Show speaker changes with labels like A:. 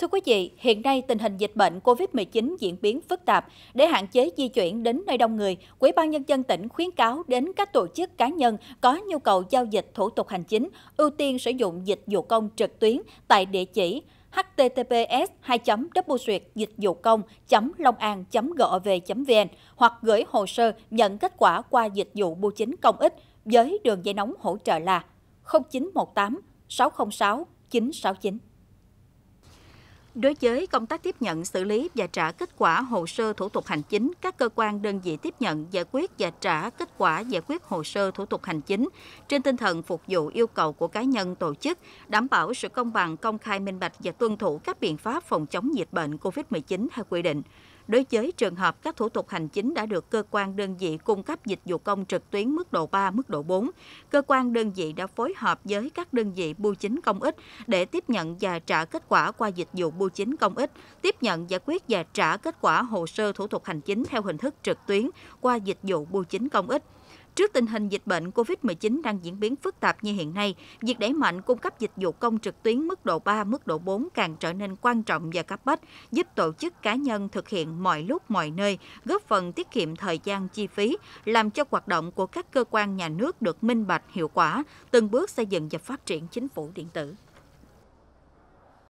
A: Thưa quý vị, hiện nay tình hình dịch bệnh COVID-19 diễn biến phức tạp. Để hạn chế di chuyển đến nơi đông người, Quỹ ban Nhân dân tỉnh khuyến cáo đến các tổ chức cá nhân có nhu cầu giao dịch thủ tục hành chính, ưu tiên sử dụng dịch vụ công trực tuyến tại địa chỉ https 2 duyệt dịch vụ công longan gov vn hoặc gửi hồ sơ nhận kết quả qua dịch vụ bưu chính công ích với đường dây nóng hỗ trợ là 0918 606 969. Đối với công tác tiếp nhận, xử lý và trả kết quả hồ sơ thủ tục hành chính, các cơ quan đơn vị tiếp nhận, giải quyết và trả kết quả giải quyết hồ sơ thủ tục hành chính trên tinh thần phục vụ yêu cầu của cá nhân tổ chức, đảm bảo sự công bằng, công khai minh bạch và tuân thủ các biện pháp phòng chống dịch bệnh COVID-19 theo quy định đối với trường hợp các thủ tục hành chính đã được cơ quan đơn vị cung cấp dịch vụ công trực tuyến mức độ 3, mức độ 4, cơ quan đơn vị đã phối hợp với các đơn vị bưu chính công ích để tiếp nhận và trả kết quả qua dịch vụ bưu chính công ích, tiếp nhận giải quyết và trả kết quả hồ sơ thủ tục hành chính theo hình thức trực tuyến qua dịch vụ bưu chính công ích Trước tình hình dịch bệnh COVID-19 đang diễn biến phức tạp như hiện nay, việc đẩy mạnh cung cấp dịch vụ công trực tuyến mức độ 3, mức độ 4 càng trở nên quan trọng và cấp bách, giúp tổ chức cá nhân thực hiện mọi lúc mọi nơi, góp phần tiết kiệm thời gian chi phí, làm cho hoạt động của các cơ quan nhà nước được minh bạch hiệu quả, từng bước xây dựng và phát triển chính phủ điện tử.